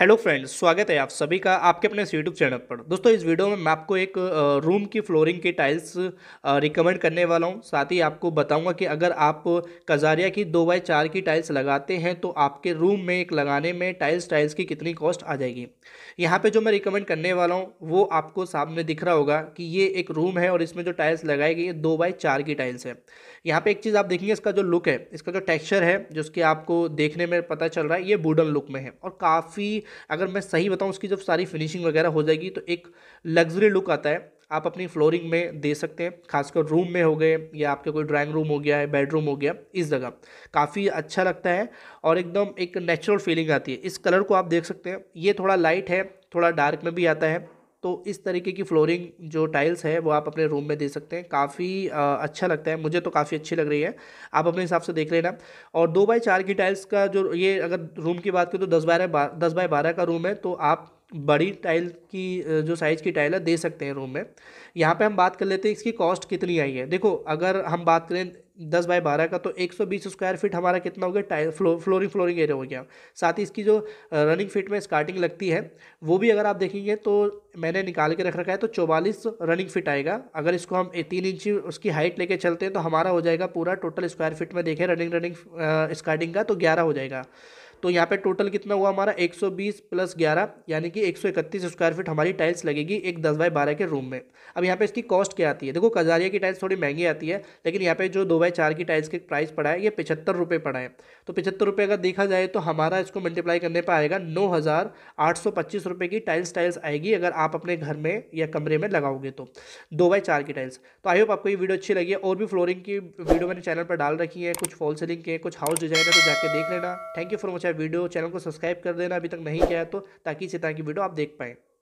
hello friends स्वागत है आप सभी का आपके अपने यूट्यूब चैनल पर दोस्तों इस वीडियो में मैं आपको एक रूम की फ्लोरिंग की टाइल्स रिकमेंड करने वाला हूं साथ ही आपको बताऊंगा कि अगर आप कजारिया की दो बाई चार की टाइल्स लगाते हैं तो आपके रूम में एक लगाने में टाइल्स टाइल्स की कितनी कॉस्ट आ जाएगी यहाँ पर जो मैं रिकमेंड करने वाला हूँ वो आपको सामने दिख रहा होगा कि ये एक रूम है और इसमें जो टाइल्स लगाई गई है दो बाई चार की टाइल्स है यहाँ पर एक चीज़ आप देखेंगे इसका जो लुक है इसका जो टेक्स्चर है जिसके आपको देखने में पता चल रहा है ये वुडन लुक में है और काफ़ी अगर मैं सही बताऊँ उसकी जब सारी फिनिशिंग वगैरह हो जाएगी तो एक लग्जरी लुक आता है आप अपनी फ्लोरिंग में दे सकते हैं खासकर रूम में हो गए या आपके कोई ड्राइंग रूम हो गया है बेडरूम हो गया इस जगह काफ़ी अच्छा लगता है और एकदम एक नेचुरल फीलिंग आती है इस कलर को आप देख सकते हैं ये थोड़ा लाइट है थोड़ा डार्क में भी आता है तो इस तरीके की फ्लोरिंग जो टाइल्स है वो आप अपने रूम में दे सकते हैं काफ़ी अच्छा लगता है मुझे तो काफ़ी अच्छी लग रही है आप अपने हिसाब से देख लेना और दो बाई चार की टाइल्स का जो ये अगर रूम की बात करें तो दस बारह दस बाय बारह का रूम है तो आप बड़ी टाइल की जो साइज़ की टाइल है दे सकते हैं रूम में यहाँ पे हम बात कर लेते हैं इसकी कॉस्ट कितनी आई है देखो अगर हम बात करें दस बाय बारह का तो एक सौ बीस स्क्वायर फीट हमारा कितना हो गया tile flow flooring flooring area हो गया साथ ही इसकी जो रनिंग फिट में स्टार्टिंग लगती है वो भी अगर आप देखेंगे तो मैंने निकाल के रख रखा है तो चौवालीस रनिंग फिट आएगा अगर इसको हम तीन इंच उसकी हाइट लेके चलते हैं तो हमारा हो जाएगा पूरा टोटल स्क्वायर फिट में देखें रनिंग रनिंग स्टार्टिंग का तो ग्यारह हो जाएगा तो यहाँ पे टोटल कितना हुआ हमारा 120 प्लस 11 यानी कि 131 स्क्वायर फीट हमारी टाइल्स लगेगी एक दस बाय बारह के रूम में अब यहाँ पे इसकी कॉस्ट क्या आती है देखो कजारिया की टाइल्स थोड़ी महंगी आती है लेकिन यहाँ पे जो दो बाई चार की टाइल्स के प्राइस पड़ा है ये पचहत्तर रुपये पड़ा है तो पचहत्तर रुपये अगर देखा जाए तो हमारा इसको मल्टीप्लाई करने पर आएगा नौ हज़ार आठ सौ पच्चीस रुपये की टाइल्स टाइल्स आएगी अगर आप अपने घर में या कमरे में लगाओगे तो दो बाय चार की टाइल्स तो आई होप आपको ये वीडियो अच्छी लगी है और भी फ्लोरिंग की वीडियो मैंने चैनल पर डाल रखी है कुछ फॉल सेलिंग के कुछ हाउस डिजाइन है तो जाके देख लेना thank you for watching video channel को सब्सक्राइब कर देना अभी तक नहीं किया है तो ताकि इसी तरह की वीडियो आप देख पाएँ